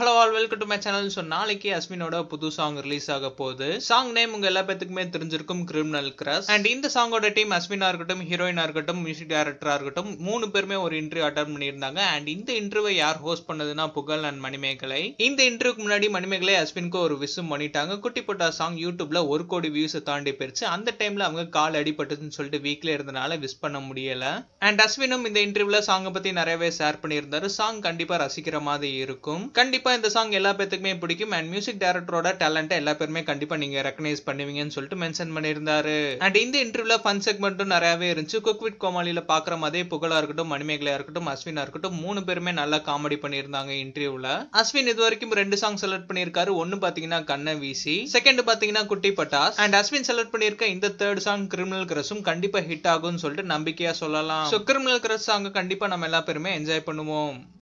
hello all welcome to my channel so நாளைக்கு அஸ்மினோட புது சாங் ரிலீஸ் ஆக போகுது சாங் நேம் உங்க எல்லா பேத்துக்குமே தெரிஞ்சிருக்கும் கிரிமினல் கிரஸ் அண்ட் இந்த சாங்கோட டீம் அஸ்மினா இருக்கட்டும் ஹீரோயினா இருக்கட்டும் மியூசிக் டைரக்டரா இருக்கட்டும் மூணு பேருமே ஒரு இன்டர்வியூ அட்டன் பண்ணியிருந்தாங்க அண்ட் இந்த இன்டர்வியூ யார் ஹோஸ்ட் பண்ணதுன்னா புகழ் அண்ட் மணிமேகலை இந்த இன்டர்வியூக்கு முன்னாடி மணிமேகலை அஸ்மின்க்கு ஒரு விசும் பண்ணிட்டாங்க குட்டி போட்டா சாங் யூடியூப்ல ஒரு கோடி வியூஸை தாண்டி போயிருச்சு அந்த டைம்ல அவங்க கால் அடிபட்டுன்னு சொல்லிட்டு வீக்ல இருந்தனால விஸ் பண்ண முடியல அண்ட் அஸ்வினும் இந்த இன்டர்வியூல சாங்கை பத்தி நிறையவே ஷேர் பண்ணியிருந்தாரு சாங் கண்டிப்பா ரசிக்கிற மாதிரி இருக்கும் கண்டிப்பா கண்டிப்பாக இந்த சாங் எல்லா பேத்துக்குமே பிடிக்கும் அண்ட் மியூசிக் டைரக்டரோட டேலண்ட்டை எல்லா பேருமே கண்டிப்பாக நீங்கள் ரெக்கனைஸ் பண்ணுவீங்கன்னு சொல்லிட்டு மென்ஷன் பண்ணியிருந்தாரு அண்ட் இந்த இன்டர்வியூல ஃபன் செக்மெண்ட்டும் நிறையாவே இருந்துச்சு குக் வித் கோமாளியில் பார்க்குற மாதிரி புகழாக இருக்கட்டும் மணிமேகலையாக இருக்கட்டும் அஸ்வினாக இருக்கட்டும் மூணு பேருமே நல்லா காமெடி பண்ணியிருந்தாங்க இன்டர்வியூவில் அஸ்வின் இது வரைக்கும் ரெண்டு சாங் செலக்ட் பண்ணியிருக்காரு ஒன்று பார்த்தீங்கன்னா கண்ண வீசி செகண்ட் பார்த்தீங்கன்னா குட்டி பட்டாஸ் அண்ட் அஸ்வின் செலக்ட் பண்ணியிருக்க இந்த தேர்ட் சாங் கிரிமினல் கிரஸும் கண்டிப்பாக ஹிட் ஆகும்னு சொல்லிட்டு நம்பிக்கையாக சொல்லலாம் ஸோ கிரிமினல் கிரஸ் சாங் கண்டிப்பாக நம்ம எல்லா பேருமே என்ஜாய் பண்ணுவோம்